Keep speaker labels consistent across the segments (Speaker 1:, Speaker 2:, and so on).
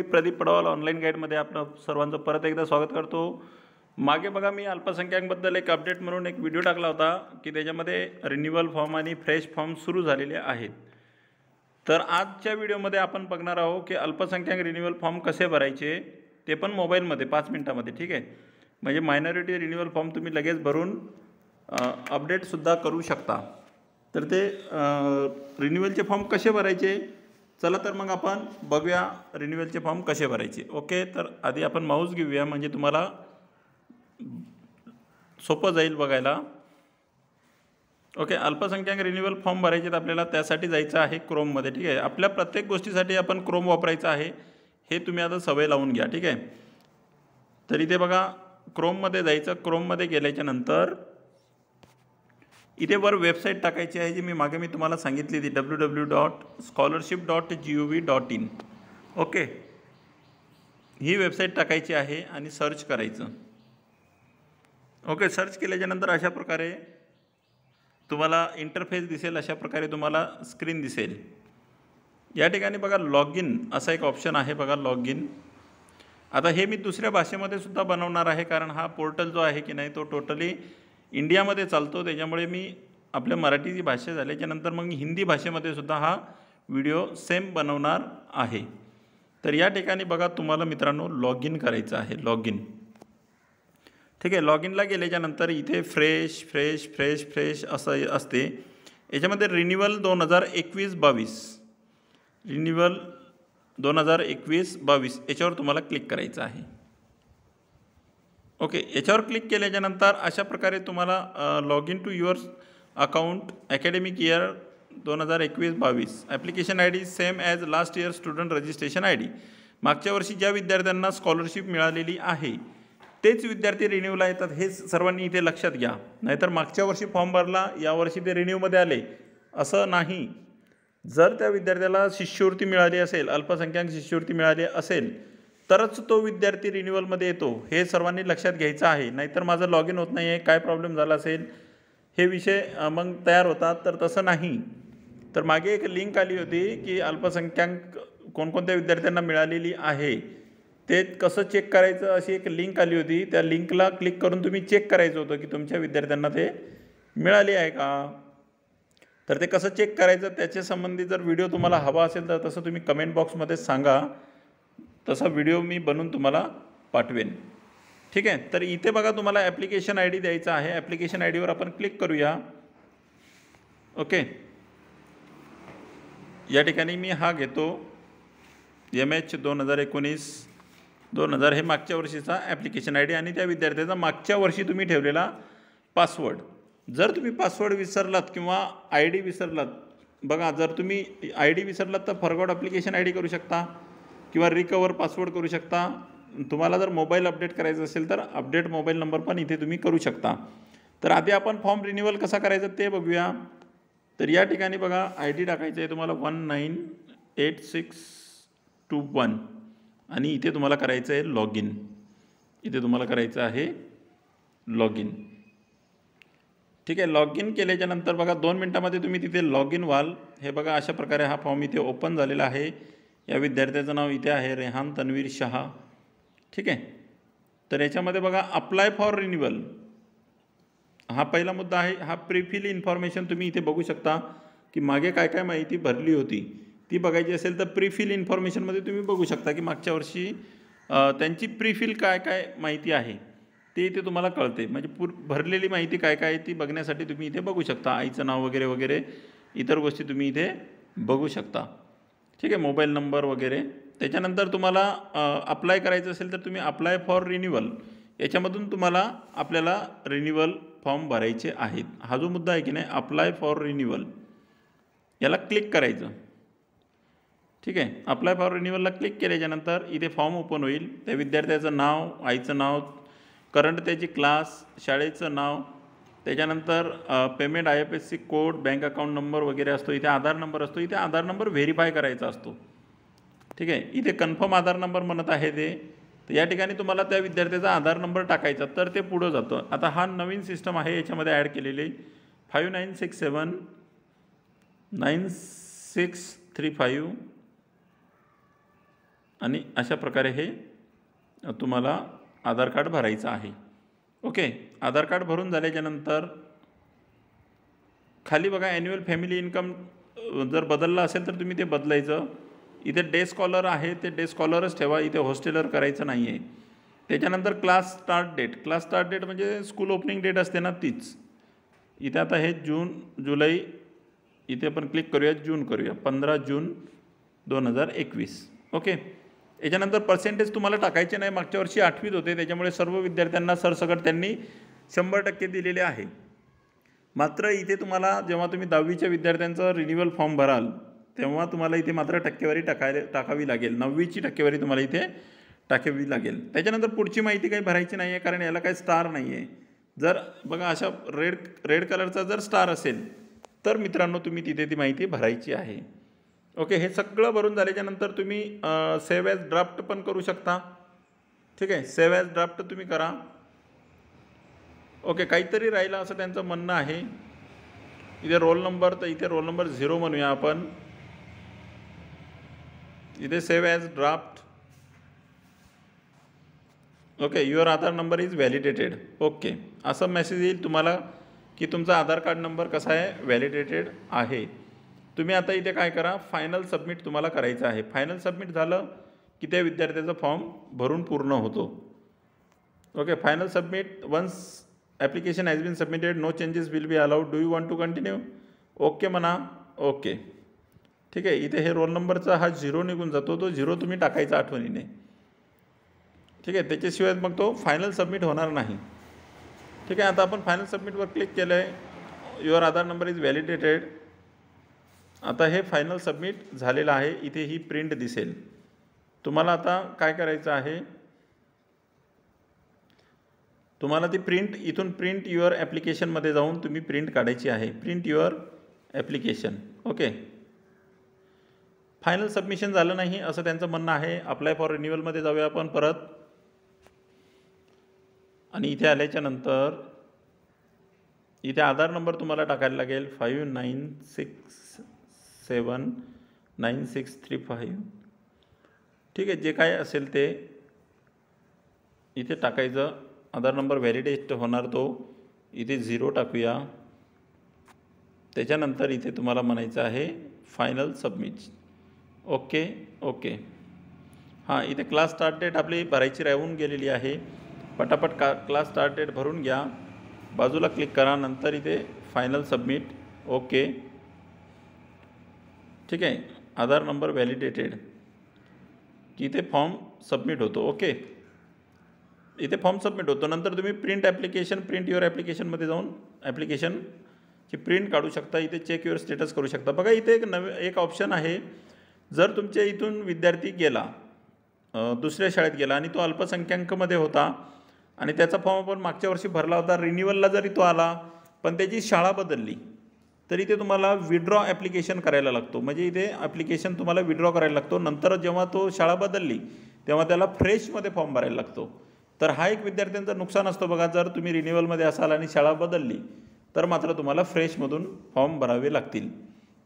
Speaker 1: मी Pradeep Padwal online गाईडमध्ये आपलं सर्वांचं परत एकदा स्वागत करतो मागे बघा मी अल्पसंख्याकबद्दल एक अपडेट म्हणून एक व्हिडिओ टाकला होता की त्याच्यामध्ये रिन्युअल फॉर्म आणि फ्रेश फॉर्म सुरू झालेले आहेत तर आजच्या व्हिडिओमध्ये आपण बघणार आहोत की अल्पसंख्याक रिन्युअल फॉर्म कसे भरायचे ते पण मोबाईलमध्ये पाच मिनटामध्ये ठीक आहे म्हणजे मायनॉरिटी रिन्युअल फॉर्म तुम्ही लगेच भरून अपडेटसुद्धा करू शकता तर ते रिन्युअलचे फॉर्म कसे भरायचे चला तर मग आपण बघूया रिन्युअलचे फॉर्म कसे भरायचे ओके तर आधी आपण माऊस घेऊया म्हणजे तुम्हाला सोपं जाईल बघायला ओके अल्पसंख्याक रिन्युअल फॉर्म भरायचे तर आपल्याला त्यासाठी जायचं आहे क्रोममध्ये ठीक आहे आपल्या प्रत्येक गोष्टीसाठी आपण क्रोम वापरायचं आहे हे तुम्ही आता सवय लावून घ्या ठीक आहे तर इथे बघा क्रोममध्ये जायचं क्रोममध्ये गेल्याच्या नंतर इथे वर वेबसाईट टाकायची आहे जी मी मागे मी तुम्हाला सांगितली ती W W dot scholarship dot G O V dot in okay ही वेबसाईट टाकायची आहे आणि सर्च करायचं ओके सर्च केल्याच्यानंतर अशा प्रकारे तुम्हाला इंटरफेस दिसेल अशा प्रकारे तुम्हाला स्क्रीन दिसेल या ठिकाणी बघा लॉग इन असा एक ऑप्शन आहे बघा लॉग इन आता हे मी दुसऱ्या भाषेमध्ये सुद्धा बनवणार आहे कारण हा पोर्टल जो आहे की नाही तो टोटली इंडियामध्ये चालतो त्याच्यामुळे मी आपल्या मराठी जी भाषा झाल्याच्यानंतर मग हिंदी भाषेमध्ये सुद्धा हा व्हिडिओ सेम बनवणार आहे तर या ठिकाणी बघा तुम्हाला मित्रांनो लॉग इन करायचं आहे लॉग इन ठीक आहे लॉग इनला गेल्याच्यानंतर इथे फ्रेश फ्रेश फ्रेश फ्रेश असं असते याच्यामध्ये रिन्युअल दोन हजार एकवीस बावीस रिन्युअल दोन हजार एकवीस बावीस याच्यावर तुम्हाला क्लिक करायचं आहे ओके याच्यावर क्लिक केल्याच्यानंतर अशा प्रकारे तुम्हाला log in to your account academic year दोन हजार एकवीस बावीस application I D same as last year student registration I D मागच्या वर्षी ज्या विद्यार्थ्यांना स्कॉलरशिप मिळालेली आहे तेच विद्यार्थी रिन्यूला येतात हे सर्वांनी इथे लक्षात घ्या नाहीतर मागच्या वर्षी फॉर्म भरला यावर्षी ते रिन्यूमध्ये आले असं नाही जर त्या विद्यार्थ्याला शिष्यवृत्ती मिळाली असेल अल्पसंख्याक शिष्यवृत्ती मिळाली असेल तरच तो विद्यार्थी रिन्युअलमध्ये येतो हे सर्वांनी लक्षात घ्यायचं आहे नाहीतर माझं लॉग इन होत नाही आहे काय प्रॉब्लेम झाला असेल हे विषय मग तयार होतात तर तसं नाही तर मागे एक लिंक आली होती की अल्पसंख्याक कोणकोणत्या विद्यार्थ्यांना मिळालेली आहे ते कसं चेक करायचं अशी एक लिंक आली होती त्या लिंकला क्लिक करून तुम्ही चेक करायचं होतं की तुमच्या विद्यार्थ्यांना ते मिळाले आहे का तर ते कसं चेक करायचं त्याच्या संबंधी जर व्हिडिओ तुम्हाला हवा असेल तर तसं तुम्ही कमेंट बॉक्समध्ये सांगा तसा व्हिडिओ मी बनवून तुम्हाला पाठवेन ठीक आहे तर इथे बघा तुम्हाला ॲप्लिकेशन आय डी द्यायचा आहे ॲप्लिकेशन आय डीवर आपण क्लिक करूया ओके या ठिकाणी मी हा घेतो एम एच दोन हजार एकोणीस दोन हजार हे मागच्या वर्षीचा ॲप्लिकेशन आय डी आणि त्या विद्यार्थ्याचा मागच्या वर्षी तुम्ही ठेवलेला पासवर्ड जर तुम्ही पासवर्ड विसरलात किंवा आय डी विसरलात बघा जर तुम्ही आय डी विसरलात तर फॉरवर्ड ॲप्लिकेशन आय डी करू शकता किंवा रिकवर पासवर्ड करू शकता तुम्हाला जर मोबाईल अपडेट करायचं असेल तर अपडेट मोबाईल नंबर पण इथे तुम्ही करू शकता तर आधी आपण फॉर्म रिन्युअल कसा करायचा ते बघूया तर या ठिकाणी बघा आय डी टाकायचं आहे तुम्हाला one nine eight six two one आणि इथे तुम्हाला करायचं आहे लॉग इन इथे तुम्हाला करायचं आहे लॉग इन ठीक आहे लॉग इन केल्याच्यानंतर बघा दोन मिनटामध्ये तुम्ही तिथे लॉग इन व्हाल हे बघा अशा प्रकारे हा फॉर्म इथे ओपन झालेला आहे या विद्यार्थ्याचं नाव इथे आहे रेहान तन्वीर शहा ठीक आहे तर याच्यामध्ये बघा अप्लाय फॉर रिन्युअल हा पहिला मुद्दा आहे हा प्रिफिल इन्फॉर्मेशन तुम्ही इथे बघू शकता की मागे काय काय माहिती भरली होती ती बघायची असेल तर प्रिफिल इन्फॉर्मेशनमध्ये तुम्ही बघू शकता की मागच्या वर्षी त्यांची प्रिफिल काय काय माहिती आहे ते इथे तुम्हाला कळते म्हणजे पूर भरलेली माहिती काय काय आहे ती बघण्यासाठी तुम्ही इथे बघू शकता आईचं नाव वगैरे वगैरे इतर गोष्टी तुम्ही इथे बघू शकता ठीक आहे मोबाईल नंबर वगैरे त्याच्यानंतर तुम्हाला अप्लाय करायचं असेल तर तुम्ही अप्लाय फॉर रिन्युअल याच्यामधून तुम्हाला आपल्याला रिन्युअल फॉर्म भरायचे आहेत हा जो मुद्दा आहे की नाही अप्लाय फॉर रिन्युअल याला क्लिक करायचं ठीक आहे अप्लाय फॉर रिन्युअलला क्लिक केल्याच्यानंतर इथे फॉर्म ओपन होईल त्या विद्यार्थ्याचं नाव आईचं नाव करंट त्याची क्लास शाळेचं नाव त्याच्यानंतर payment I F S C code bank account number वगैरे असतो इथे आधार नंबर असतो इथे आधार नंबर व्हेरीफाय करायचा असतो ठीक आहे इथे कन्फर्म आधार नंबर म्हणत आहे ते तर या ठिकाणी तुम्हाला त्या विद्यार्थ्याचा आधार नंबर टाकायचा तर ते पुढं जातं आता हा नवीन सिस्टम आहे याच्यामध्ये ॲड केलेली five nine six seven nine six three five आणि अशा प्रकारे हे तुम्हाला आधार कार्ड भरायचं आहे ओके आधार कार्ड भरून झाल्याच्यानंतर खाली बघा ॲन्युअल फॅमिली इन्कम जर बदललं असेल तर तुम्ही ते बदलायचं इथे डे स्कॉलर आहे ते डे स्कॉलरच ठेवा इथे हॉस्टेलर करायचं नाही आहे त्याच्यानंतर class start date class start date म्हणजे स्कूल ओपनिंग डेट असते ना तीच इथे आता हे जून जुलै इथे आपण क्लिक करूया जून करूया पंधरा जून दोन हजार एकवीस ओके याच्यानंतर पर्सेंटेज तुम्हाला टाकायचे नाही मागच्या वर्षी आठवीत होते त्याच्यामुळे सर्व विद्यार्थ्यांना सरसकट त्यांनी शंभर टक्के दिलेले आहे मात्र इथे तुम्हाला जेव्हा तुम्ही दहावीच्या विद्यार्थ्यांचं रिन्युअल फॉर्म भराल तेव्हा तुम्हाला इथे मात्र टक्केवारी टाकाय टाकावी लागेल नववीची टक्केवारी तुम्हाला इथे टाकावी लागेल त्याच्यानंतर पुढची माहिती काही भरायची नाही आहे कारण याला काही स्टार नाही आहे जर बघा अशा रेड रेड कलरचा जर स्टार असेल तर मित्रांनो तुम्ही तिथे ती माहिती भरायची आहे ओके हे सगळं भरून झाल्याच्यानंतर तुम्ही सेव्ह ॲज ड्राफ्ट पण करू शकता ठीक आहे सेव्ह ॲज ड्राफ्ट तुम्ही करा ओके काहीतरी राहिलं असं त्यांचं म्हणणं आहे इथे रोल नंबर तर इथे रोल नंबर झिरो म्हणूया आपण इथे save as draft okay your Aadhaar number is validated okay असं मेसेज येईल तुम्हाला की तुमचा आधार कार्ड नंबर कसा आहे व्हॅलिडेटेड आहे तुम्ही आता इथे काय करा फायनल सबमिट तुम्हाला करायचं आहे फायनल सबमिट झालं की त्या विद्यार्थ्याचं फॉर्म भरून पूर्ण होतो okay final submit once application has been submitted no changes will be allowed do you want to continue okay म्हणा ओके ठीक आहे इथे हे रोल नंबरचा हा झिरो निघून जातो तो झिरो तुम्ही टाकायचा आठवणीने ठीक आहे त्याच्याशिवाय मग तो फायनल सबमिट होणार नाही ठीक आहे आता आपण फायनल सबमिटवर क्लिक केलं आहे your Aadhaar number is validated आता हे फायनल सबमिट झालेलं आहे इथे ही प्रिंट दिसेल तुम्हाला आता काय करायचं आहे तुम्हाला ती प्रिंट इथून प्रिंट युअर ॲप्लिकेशनमध्ये जाऊन तुम्ही प्रिंट काढायची आहे print your application okay final submission झालं नाही असं त्यांचं म्हणणं आहे अप्लाय फॉर रिन्युअलमध्ये जाऊया आपण परत आणि इथे आल्याच्या नंतर इथे आधार नंबर तुम्हाला टाकायला लागेल five nine six seven nine six three five ठीक आहे जे काय असेल ते इथे टाकायचं आधार नंबर व्हॅलिडेट होणार तो इथे झिरो टाकूया त्याच्यानंतर इथे तुम्हाला म्हणायचं आहे फायनल सबमिट ओके ओके हां इथे क्लास स्टार्ट डेट आपली भरायची राहून गेलेली आहे पटापट का क्लास स्टार्ट डेट भरून घ्या बाजूला क्लिक करा नंतर इथे फायनल सबमिट ओके ठीक आहे आधार नंबर व्हॅलिडेटेड की इथे फॉर्म सबमिट होतो ओके इथे फॉर्म सबमिट होतो नंतर तुम्ही प्रिंट ॲप्लिकेशन प्रिंट युअर ॲप्लिकेशनमध्ये जाऊन ॲप्लिकेशनची प्रिंट काढू शकता इथे चेक युअर स्टेटस करू शकता बघा इथे एक नवे एक ऑप्शन आहे जर तुमच्या इथून विद्यार्थी गेला दुसऱ्या शाळेत गेला आणि तो अल्पसंख्याकमध्ये होता आणि त्याचा फॉर्म आपण मागच्या वर्षी भरला होता रिन्युअलला जरी तो आला पण त्याची शाळा बदलली तरी ते तुम्हाला विड्रॉ ॲप्लिकेशन करायला लागतो म्हणजे इथे ॲप्लिकेशन तुम्हाला विड्रॉ करायला लागतो नंतर जेव्हा तो शाळा बदलली तेव्हा त्याला फ्रेशमध्ये फॉर्म भरायला लागतो तर हा एक विद्यार्थ्यांचं नुकसान असतो बघा जर तुम्ही रिन्युअलमध्ये असाल आणि शाळा बदलली तर मात्र तुम्हाला फ्रेशमधून फॉर्म भरावे लागतील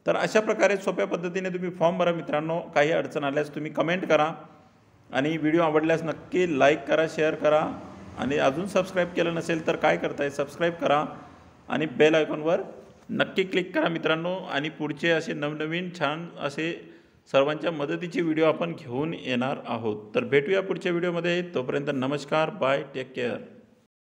Speaker 1: तर अशा प्रकारे सोप्या पद्धतीने तुम्ही फॉर्म भरा मित्रांनो काही अडचण आल्यास तुम्ही कमेंट करा आणि व्हिडिओ आवडल्यास नक्की लाईक करा शेअर करा आणि अजून सबस्क्राईब केलं नसेल तर काय करताय सबस्क्राईब करा आणि बेल आयकॉनवर नक्की क्लिक करा मित्रांनो आणि पुढचे असे नवनवीन छान असे सर्वांच्या मदतीचे व्हिडिओ आपण घेऊन येणार आहोत तर भेटूया पुढच्या व्हिडिओमध्ये तोपर्यंत नमस्कार बाय टेक केअर